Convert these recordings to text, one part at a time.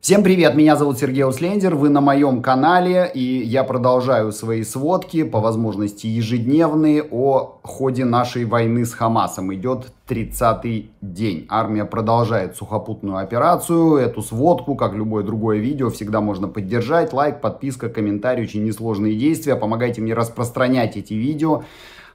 Всем привет, меня зовут Сергей Услендер, вы на моем канале, и я продолжаю свои сводки, по возможности ежедневные, о ходе нашей войны с Хамасом. Идет 30-й день. Армия продолжает сухопутную операцию. Эту сводку, как любое другое видео, всегда можно поддержать. Лайк, подписка, комментарий, очень несложные действия. Помогайте мне распространять эти видео.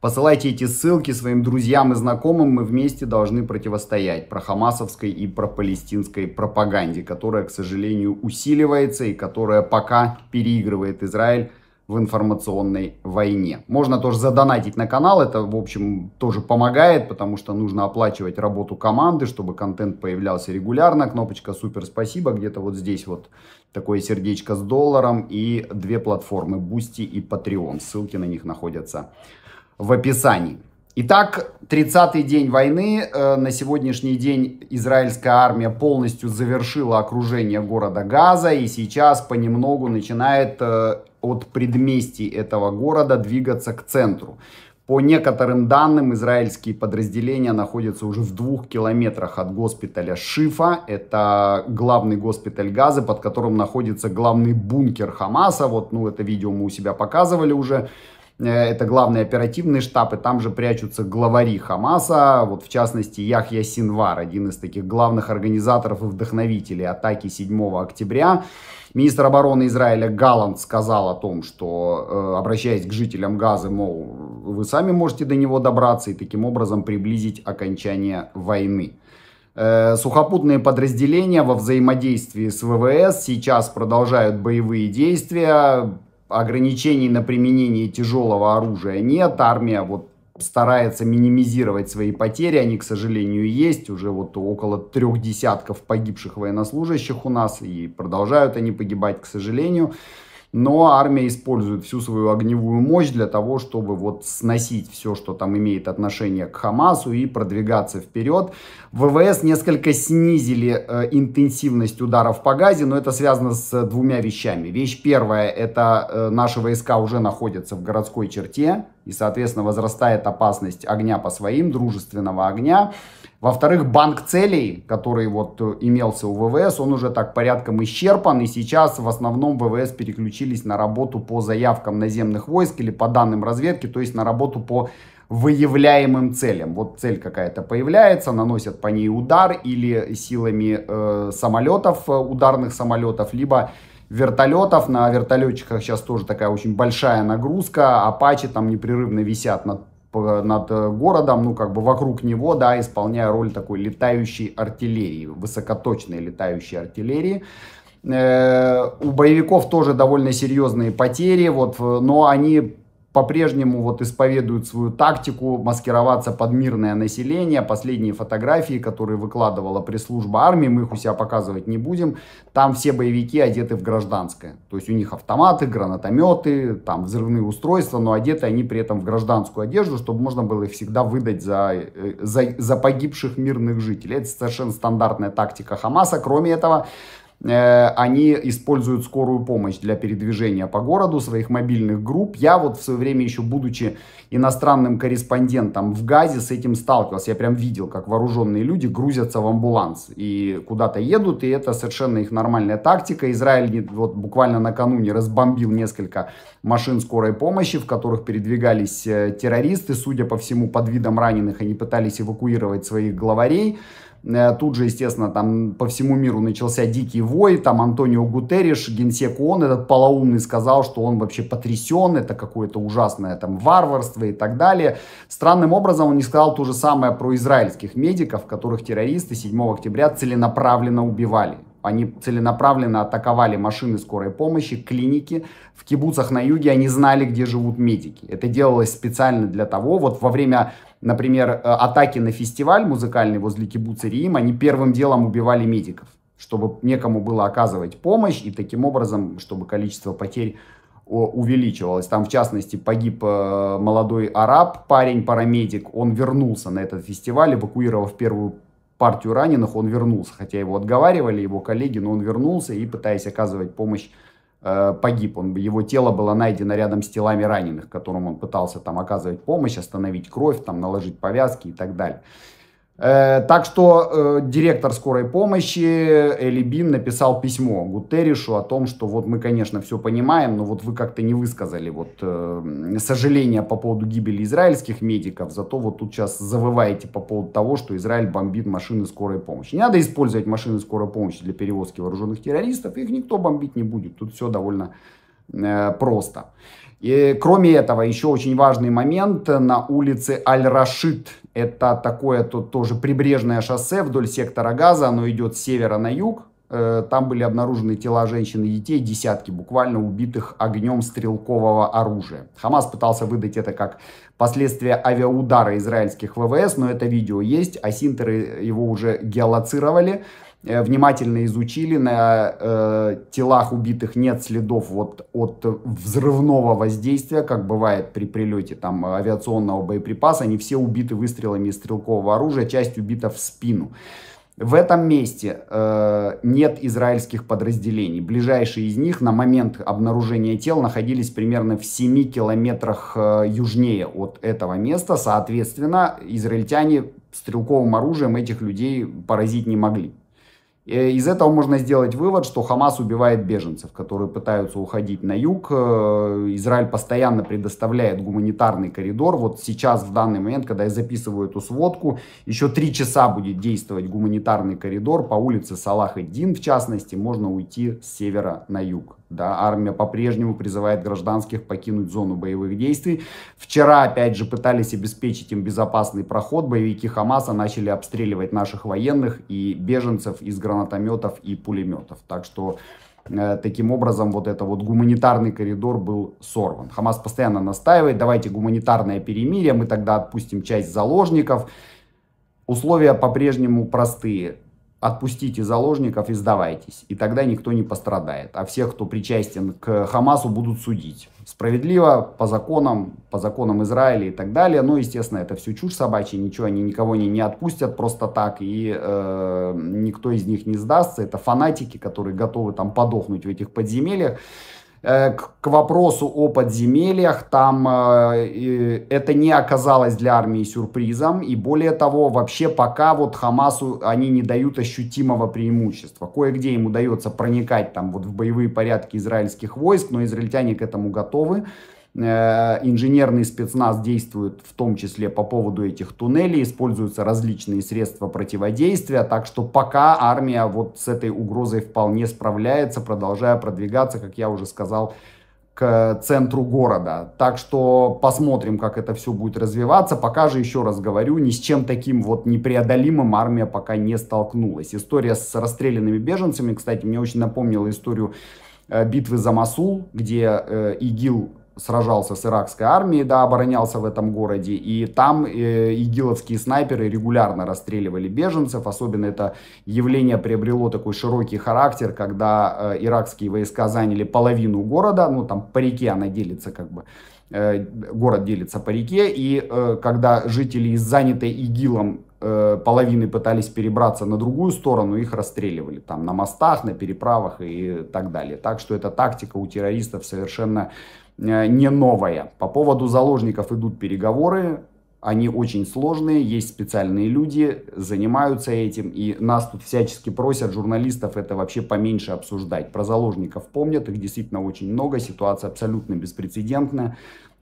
Посылайте эти ссылки своим друзьям и знакомым, мы вместе должны противостоять прохамасовской и пропалестинской пропаганде, которая, к сожалению, усиливается и которая пока переигрывает Израиль в информационной войне. Можно тоже задонатить на канал, это, в общем, тоже помогает, потому что нужно оплачивать работу команды, чтобы контент появлялся регулярно. Кнопочка «Супер спасибо» где-то вот здесь вот такое сердечко с долларом и две платформы Бусти и Patreon. Ссылки на них находятся в описании. Итак, 30-й день войны. Э, на сегодняшний день израильская армия полностью завершила окружение города Газа и сейчас понемногу начинает э, от предместий этого города двигаться к центру. По некоторым данным, израильские подразделения находятся уже в двух километрах от госпиталя Шифа. Это главный госпиталь Газы, под которым находится главный бункер Хамаса. Вот, ну, это видео мы у себя показывали уже. Э, это главный оперативный штаб, и там же прячутся главари Хамаса, вот в частности Яхья Синвар, один из таких главных организаторов и вдохновителей атаки 7 октября. Министр обороны Израиля Галант сказал о том, что, э, обращаясь к жителям Газы, мол, вы сами можете до него добраться и таким образом приблизить окончание войны. Э, сухопутные подразделения во взаимодействии с ВВС сейчас продолжают боевые действия ограничений на применение тяжелого оружия нет, армия вот старается минимизировать свои потери, они, к сожалению, есть, уже вот около трех десятков погибших военнослужащих у нас, и продолжают они погибать, к сожалению но армия использует всю свою огневую мощь для того, чтобы вот сносить все, что там имеет отношение к Хамасу и продвигаться вперед. ВВС несколько снизили э, интенсивность ударов по Газе, но это связано с двумя вещами. Вещь первая, это э, наши войска уже находятся в городской черте, и, соответственно, возрастает опасность огня по своим, дружественного огня. Во-вторых, банк целей, который вот э, имелся у ВВС, он уже так порядком исчерпан, и сейчас в основном ВВС переключились на работу по заявкам наземных войск или по данным разведки, то есть на работу по выявляемым целям. Вот цель какая-то появляется, наносят по ней удар или силами э, самолетов, э, ударных самолетов, либо вертолетов. На вертолетчиках сейчас тоже такая очень большая нагрузка. Апачи там непрерывно висят над, над э, городом, ну как бы вокруг него, да, исполняя роль такой летающей артиллерии, высокоточной летающей артиллерии. Э, у боевиков тоже довольно серьезные потери, вот, э, но они по-прежнему вот исповедуют свою тактику маскироваться под мирное население. Последние фотографии, которые выкладывала пресс-служба армии, мы их у себя показывать не будем. Там все боевики одеты в гражданское. То есть у них автоматы, гранатометы, там взрывные устройства, но одеты они при этом в гражданскую одежду, чтобы можно было их всегда выдать за, э, за, за погибших мирных жителей. Это совершенно стандартная тактика Хамаса. Кроме этого, Э, они используют скорую помощь для передвижения по городу своих мобильных групп. Я вот в свое время еще будучи иностранным корреспондентом в Газе с этим сталкивался. Я прям видел, как вооруженные люди грузятся в амбуланс и куда-то едут, и это совершенно их нормальная тактика. Израиль вот буквально накануне разбомбил несколько машин скорой помощи, в которых передвигались э, террористы. Судя по всему, под видом раненых они пытались эвакуировать своих главарей. Э, тут же, естественно, там по всему миру начался дикий вой. Там Антонио Гутериш, генсек ООН, этот полоумный, сказал, что он вообще потрясен, это какое-то ужасное там варварство и так далее. Странным образом он не сказал то же самое про израильских медиков, которых террористы 7 октября целенаправленно убивали. Они целенаправленно атаковали машины скорой помощи, клиники. В кибуцах на юге они знали, где живут медики. Это делалось специально для того, вот во время, например, э, атаки на фестиваль музыкальный возле кибуца Рим, они первым делом убивали медиков, чтобы некому было оказывать помощь и таким образом, чтобы количество потерь увеличивалось. Там, в частности, погиб э, молодой араб, парень, парамедик. Он вернулся на этот фестиваль, эвакуировав первую партию раненых он вернулся, хотя его отговаривали его коллеги, но он вернулся и, пытаясь оказывать помощь, э, погиб. Он, его тело было найдено рядом с телами раненых, которым он пытался там оказывать помощь, остановить кровь, там наложить повязки и так далее. Э, так что э, директор скорой помощи Эли Бин написал письмо Гутерришу о том, что вот мы, конечно, все понимаем, но вот вы как-то не высказали вот э, сожаления по поводу гибели израильских медиков, зато вот тут сейчас завываете по поводу того, что Израиль бомбит машины скорой помощи. Не надо использовать машины скорой помощи для перевозки вооруженных террористов, их никто бомбить не будет, тут все довольно э, просто. И, кроме этого, еще очень важный момент на улице Аль-Рашид. Это такое тут тоже прибрежное шоссе вдоль сектора газа. Оно идет с севера на юг. Э, там были обнаружены тела женщин и детей, десятки буквально убитых огнем стрелкового оружия. Хамас пытался выдать это как последствия авиаудара израильских ВВС, но это видео есть, а синтеры его уже геолоцировали. Э, внимательно изучили, на э, телах убитых нет следов вот от взрывного воздействия, как бывает при прилете там авиационного боеприпаса, они все убиты выстрелами из стрелкового оружия, часть убита в спину. В этом месте э, нет израильских подразделений. Ближайшие из них на момент обнаружения тел находились примерно в 7 километрах э, южнее от этого места. Соответственно, израильтяне стрелковым оружием этих людей поразить не могли. Э, из этого можно сделать вывод, что Хамас убивает беженцев, которые пытаются уходить на юг. Э, Израиль постоянно предоставляет гуманитарный коридор. Вот сейчас, в данный момент, когда я записываю эту сводку, еще три часа будет действовать гуманитарный коридор по улице Салах-Эддин, в частности, можно уйти с севера на юг. Да, армия по-прежнему призывает гражданских покинуть зону боевых действий. Вчера, опять же, пытались обеспечить им безопасный проход. Боевики Хамаса начали обстреливать наших военных и беженцев из гранатометов и пулеметов. Так что э, таким образом вот это вот гуманитарный коридор был сорван. Хамас постоянно настаивает, давайте гуманитарное перемирие, мы тогда отпустим часть заложников. Условия по-прежнему простые отпустите заложников и сдавайтесь, и тогда никто не пострадает, а всех, кто причастен к Хамасу, будут судить. Справедливо, по законам, по законам Израиля и так далее, но, ну, естественно, это все чушь собачья, ничего, они никого не, не отпустят просто так, и э, никто из них не сдастся, это фанатики, которые готовы там подохнуть в этих подземельях, Э, к, вопросу о подземельях, там э, это не оказалось для армии сюрпризом, и более того, вообще пока вот Хамасу они не дают ощутимого преимущества. Кое-где им удается проникать там вот в боевые порядки израильских войск, но израильтяне к этому готовы. Э, инженерный спецназ действует в том числе по поводу этих туннелей, используются различные средства противодействия, так что пока армия вот с этой угрозой вполне справляется, продолжая продвигаться, как я уже сказал, к центру города. Так что посмотрим, как это все будет развиваться. Пока же, еще раз говорю, ни с чем таким вот непреодолимым армия пока не столкнулась. История с расстрелянными беженцами, кстати, мне очень напомнила историю э, битвы за Масул, где э, ИГИЛ сражался с иракской армией, да, оборонялся в этом городе, и там э, игиловские снайперы регулярно расстреливали беженцев, особенно это явление приобрело такой широкий характер, когда э, иракские войска заняли половину города, ну там по реке она делится как бы, э, город делится по реке, и э, когда жители из занятой ИГИЛом Э, половины пытались перебраться на другую сторону, их расстреливали там на мостах, на переправах и так далее. Так что эта тактика у террористов совершенно э, не новая. По поводу заложников идут переговоры, они очень сложные, есть специальные люди, занимаются этим, и нас тут всячески просят, журналистов, это вообще поменьше обсуждать. Про заложников помнят, их действительно очень много, ситуация абсолютно беспрецедентная.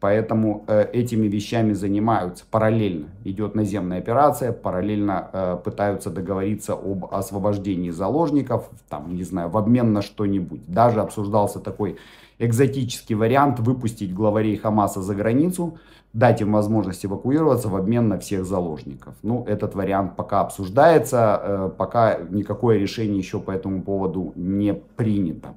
Поэтому э, этими вещами занимаются параллельно. Идет наземная операция, параллельно э, пытаются договориться об освобождении заложников, там, не знаю, в обмен на что-нибудь. Даже обсуждался такой экзотический вариант выпустить главарей Хамаса за границу, дать им возможность эвакуироваться в обмен на всех заложников. Ну, этот вариант пока обсуждается, э, пока никакое решение еще по этому поводу не принято.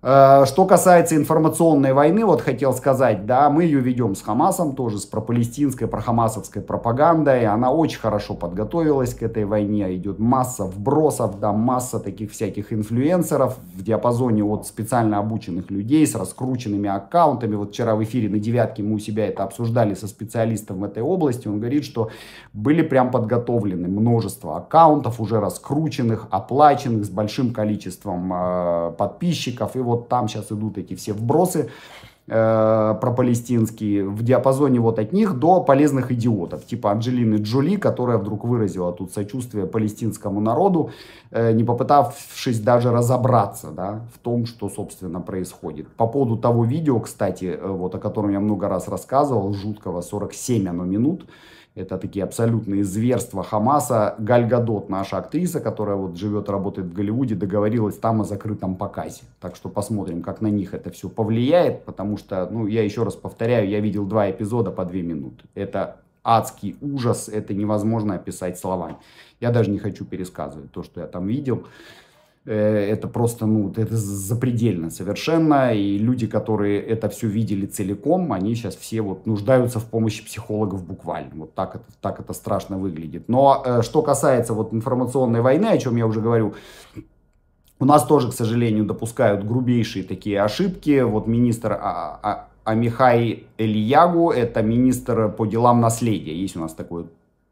Э, что касается информационной войны, вот хотел сказать, да, мы ее ведем с Хамасом тоже, с пропалестинской, прохамасовской пропагандой. Она очень хорошо подготовилась к этой войне. Идет масса вбросов, да, масса таких всяких инфлюенсеров в диапазоне от специально обученных людей с раскрученными аккаунтами. Вот вчера в эфире на девятке мы у себя это обсуждали со специалистом в этой области. Он говорит, что были прям подготовлены множество аккаунтов уже раскрученных, оплаченных с большим количеством э, подписчиков и вот там сейчас идут эти все вбросы э, про палестинские в диапазоне вот от них до полезных идиотов, типа Анджелины Джоли, которая вдруг выразила тут сочувствие палестинскому народу, э, не попытавшись даже разобраться да, в том, что, собственно, происходит. По поводу того видео, кстати, э, вот, о котором я много раз рассказывал, жуткого 47 оно минут, это такие абсолютные зверства Хамаса. Гальгадот, наша актриса, которая вот живет, работает в Голливуде, договорилась там о закрытом показе. Так что посмотрим, как на них это все повлияет, потому что, ну, я еще раз повторяю, я видел два эпизода по две минуты. Это адский ужас, это невозможно описать словами. Я даже не хочу пересказывать то, что я там видел. Э, это просто, ну, это запредельно совершенно, и люди, которые это все видели целиком, они сейчас все вот нуждаются в помощи психологов буквально, вот так это, так это страшно выглядит. Но э, что касается вот информационной войны, о чем я уже говорю, у нас тоже, к сожалению, допускают грубейшие такие ошибки. Вот министр Амихай а, а, Элиягу, это министр по делам наследия, есть у нас такой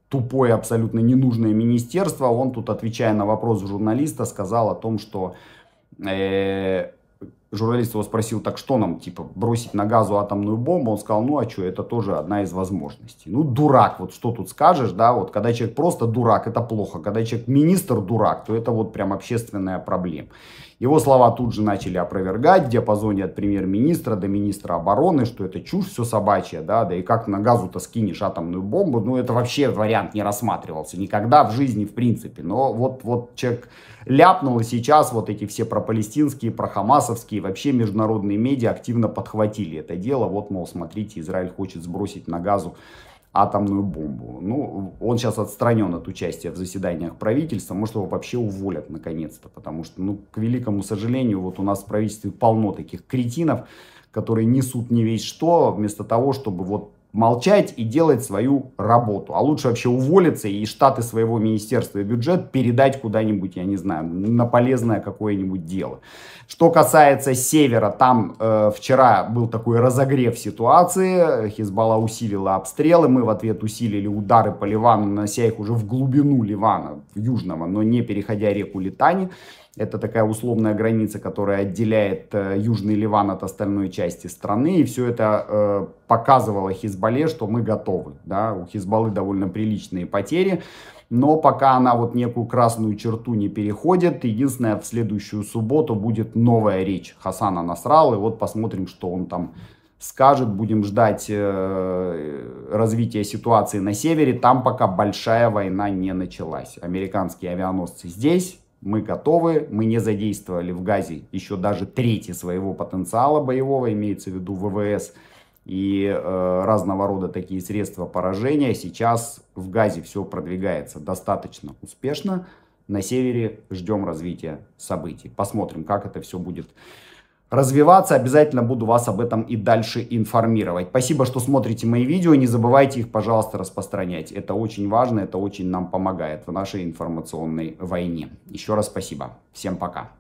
тупое, абсолютно ненужное министерство, он тут, отвечая на вопрос журналиста, сказал о том, что э, журналист его спросил, так что нам, типа, бросить на газу атомную бомбу? Он сказал, ну а что, это тоже одна из возможностей. Ну, дурак, вот что тут скажешь, да, вот, когда человек просто дурак, это плохо. Когда человек министр дурак, то это вот прям общественная проблема. Его слова тут же начали опровергать в диапазоне от премьер-министра до министра обороны, что это чушь все собачья, да, да и как на газу-то скинешь атомную бомбу, ну это вообще вариант не рассматривался никогда в жизни в принципе, но вот, вот человек ляпнул и сейчас вот эти все пропалестинские, прохамасовские и вообще международные медиа активно подхватили это дело. Вот, мол, смотрите, Израиль хочет сбросить на газу атомную бомбу. Ну, он сейчас отстранен от участия в заседаниях правительства, может, его вообще уволят наконец-то, потому что, ну, к великому сожалению, вот у нас в правительстве полно таких кретинов, которые несут не весь что, вместо того, чтобы вот молчать и делать свою работу. А лучше вообще уволиться и штаты своего министерства и бюджет передать куда-нибудь, я не знаю, на полезное какое-нибудь дело. Что касается севера, там э, вчера был такой разогрев ситуации, Хизбалла усилила обстрелы, мы в ответ усилили удары по Ливану, нанося их уже в глубину Ливана, южного, но не переходя реку Литани. Это такая условная граница, которая отделяет э, Южный Ливан от остальной части страны. И все это э, показывало Хизбалле, что мы готовы. Да? У Хизбаллы довольно приличные потери. Но пока она вот некую красную черту не переходит, единственное, в следующую субботу будет новая речь Хасана Насрал. И вот посмотрим, что он там скажет. Будем ждать э, развития ситуации на севере. Там пока большая война не началась. Американские авианосцы здесь мы готовы, мы не задействовали в Газе еще даже трети своего потенциала боевого, имеется в виду ВВС и э, разного рода такие средства поражения. Сейчас в Газе все продвигается достаточно успешно. На севере ждем развития событий. Посмотрим, как это все будет развиваться, обязательно буду вас об этом и дальше информировать. Спасибо, что смотрите мои видео, не забывайте их, пожалуйста, распространять. Это очень важно, это очень нам помогает в нашей информационной войне. Еще раз спасибо. Всем пока.